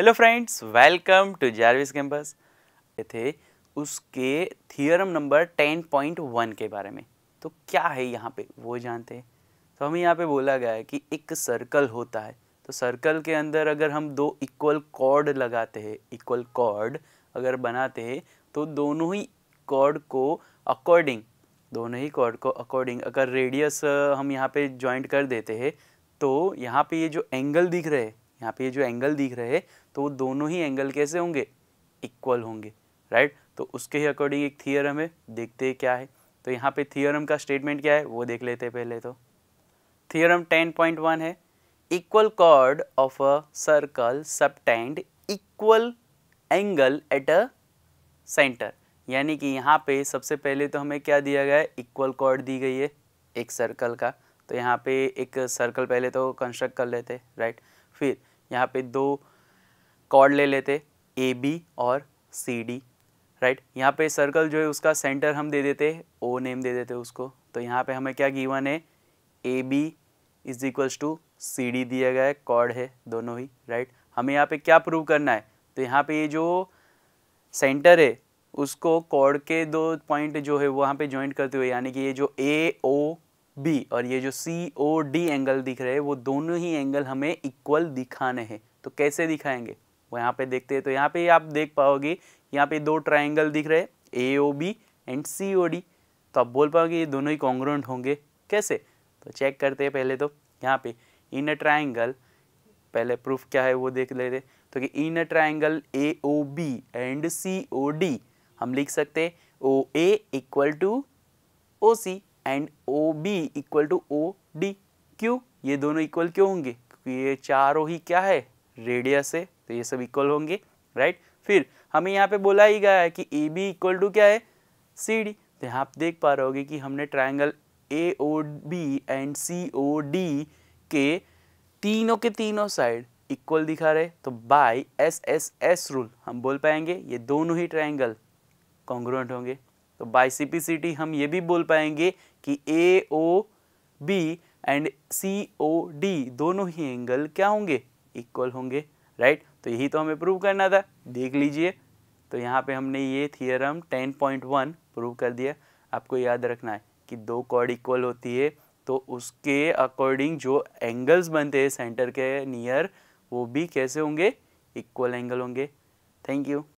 hello friends welcome to Jarvis campus थे उसके theorem number 10.1 के बारे में तो क्या है यहाँ पे वो जानते हैं तो हमें यहाँ पे बोला गया है कि एक सर्कल होता है तो सर्कल के अंदर अगर हम दो इक्वल कॉर्ड लगाते हैं इक्वल कॉर्ड अगर बनाते हैं तो दोनों ही कॉर्ड को अकॉर्डिंग दोनों ही कॉर्ड को अकॉर्डिंग अगर रेडियस हम यहाँ पे ज्वाइंट कर देते हैं तो यहाँ पे ये जो एंगल दिख रहे हैं यहाँ पे जो एंगल दिख रहे हैं तो वो दोनों ही एंगल कैसे होंगे इक्वल होंगे राइट तो उसके ही अकॉर्डिंग एक थियरम है देखते हैं क्या है तो यहाँ पे थियरम का स्टेटमेंट क्या है वो देख लेते हैं पहले तो थियोरम 10.1 है equal chord of a circle subtend equal angle at a centre यानी कि यहाँ पे सबसे पहले तो हमें क्या दिया गया है इक्वल कॉर्ड दी गई है एक सर्कल का तो यहाँ पे एक सर्कल पहले तो कंस्ट्रक्ट कर लेते राइट फिर यहाँ पे दो कॉर्ड ले लेते ए बी और सी डी राइट यहाँ पे सर्कल जो है उसका सेंटर हम दे देते ओ नेम दे देते उसको तो यहाँ पे हमें क्या गिवन है A B is equals to C D दिया गया है कॉर्ड है दोनों ही राइट हमें यहाँ पे क्या प्रूव करना है तो यहाँ पे ये जो सेंटर है उसको कॉर्ड के दो पॉइंट जो है वहाँ पे ज्वाइंट करते हुए यानी कि ये जो ए ओ बी और ये जो सी ओ डी एंगल दिख रहे हैं वो दोनों ही एंगल हमें इक्वल दिखाने हैं तो कैसे दिखाएंगे वो यहाँ पे देखते हैं तो यहाँ पे आप देख पाओगे यहाँ पे दो ट्राइंगल दिख रहे A O B and C O D तो आप बोल पाओगे ये दोनों ही कॉन्ग्रेंट होंगे कैसे तो चेक करते हैं पहले तो यहाँ पे इन अ ट्राइंगल पहले प्रूफ क्या है वो देख लेते तो कि in a triangle A O B and C O D हम लिख सकते O A equal to O C and O B equal to O D क्यों ये दोनों इक्वल क्यों होंगे क्योंकि ये चारों ही क्या है रेडियस है तो ये सब इक्वल होंगे राइट फिर हमें यहाँ पे बोला ही गया है कि ए बी इक्वल टू क्या है सी डी तो यहाँ आप देख पा होगे कि हमने triangle A O B and C O D के तीनों के तीनों साइड इक्वल दिखा रहे तो by S S S rule हम बोल पाएंगे ये दोनों ही ट्राइंगल कॉन्ग्रुएंट होंगे तो बाइसिपिसिटी हम ये भी बोल पाएंगे कि A O B and C O D दोनों ही एंगल क्या होंगे इक्वल होंगे राइट तो यही तो हमें प्रूव करना था देख लीजिए तो यहाँ पे हमने ये थियरम 10.1 प्रूव कर दिया आपको याद रखना है कि दो कॉर्ड इक्वल होती है तो उसके अकॉर्डिंग जो एंगल्स बनते हैं सेंटर के नियर वो भी कैसे होंगे इक्वल एंगल होंगे थैंक यू